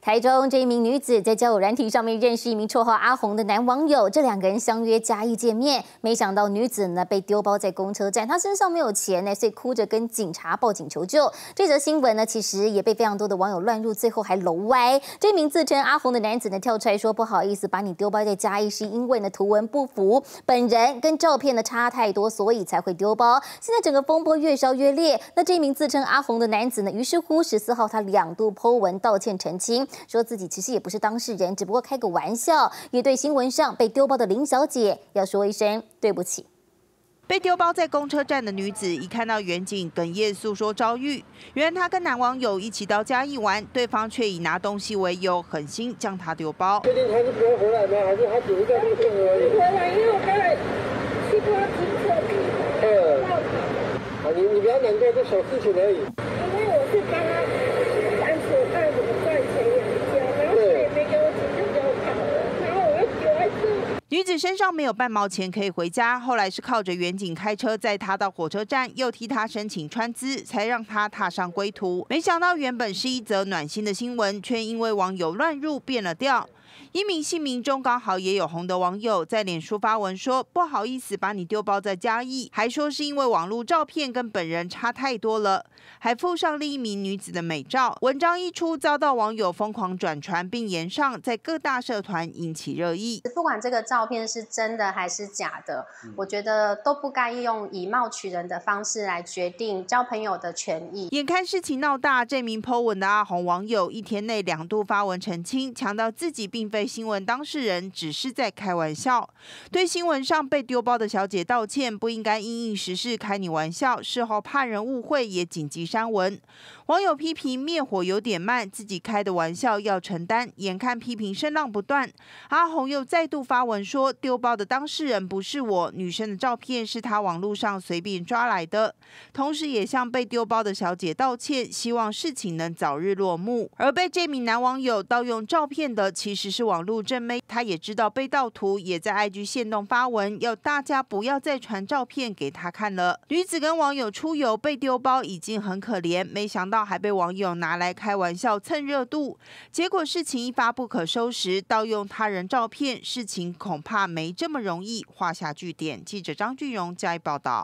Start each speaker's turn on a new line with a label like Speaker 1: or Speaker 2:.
Speaker 1: 台中这一名女子在交友软体上面认识一名绰号阿红的男网友，这两个人相约嘉义见面，没想到女子呢被丢包在公车站，她身上没有钱呢，所以哭着跟警察报警求救。这则新闻呢其实也被非常多的网友乱入，最后还楼歪。这名自称阿红的男子呢跳出来说不好意思把你丢包在嘉义是因为呢图文不符，本人跟照片呢差太多，所以才会丢包。现在整个风波越烧越烈，那这名自称阿红的男子呢于是乎十四号他两度剖文道歉澄清。说自己其实也不是当事人，只不过开个玩笑。也对新闻上被丢包的林小姐要说一声对不起。
Speaker 2: 被丢包在公车站的女子一看到远景，哽咽诉说遭遇。原来她跟男网友一起到嘉义玩，对方却以拿东西为由，狠心将她丢包。最
Speaker 1: 近还是不要回来嘛，还是还是在那边。你回来，因为我刚才去他停车，哎，啊，你你不要难过，这小事情而已。因为我是刚刚。
Speaker 2: 女子身上没有半毛钱可以回家，后来是靠着远景开车载她到火车站，又替她申请穿资，才让她踏上归途。没想到原本是一则暖心的新闻，却因为网友乱入变了调。一名姓名中刚好也有“红”的网友在脸书发文说：“不好意思，把你丢包在嘉义”，还说是因为网络照片跟本人差太多了，还附上另一名女子的美照。文章一出，遭到网友疯狂转传并延上，在各大社团引起热议。
Speaker 1: 不管这个照片是真的还是假的，我觉得都不该用以貌取人的方式来决定交朋友的权益。
Speaker 2: 眼看事情闹大，这名 Po 文的阿红网友一天内两度发文澄清，强调自己并非。新闻当事人只是在开玩笑，对新闻上被丢包的小姐道歉，不应该因应时事开你玩笑，事后怕人误会也紧急删文。网友批评灭火有点慢，自己开的玩笑要承担。眼看批评声浪不断，阿红又再度发文说丢包的当事人不是我，女生的照片是他网络上随便抓来的，同时也向被丢包的小姐道歉，希望事情能早日落幕。而被这名男网友盗用照片的其实是。网络正妹，她也知道被盗图，也在 IG 线动发文，要大家不要再传照片给她看了。女子跟网友出游被丢包，已经很可怜，没想到还被网友拿来开玩笑蹭热度，结果事情一发不可收拾，盗用他人照片，事情恐怕没这么容易。画下句点。记者张俊荣加以报道。